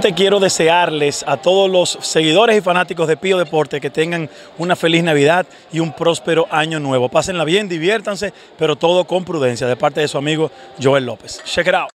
Quiero desearles a todos los seguidores y fanáticos de Pío Deporte que tengan una feliz Navidad y un próspero año nuevo. Pásenla bien, diviértanse, pero todo con prudencia de parte de su amigo Joel López. Check it out.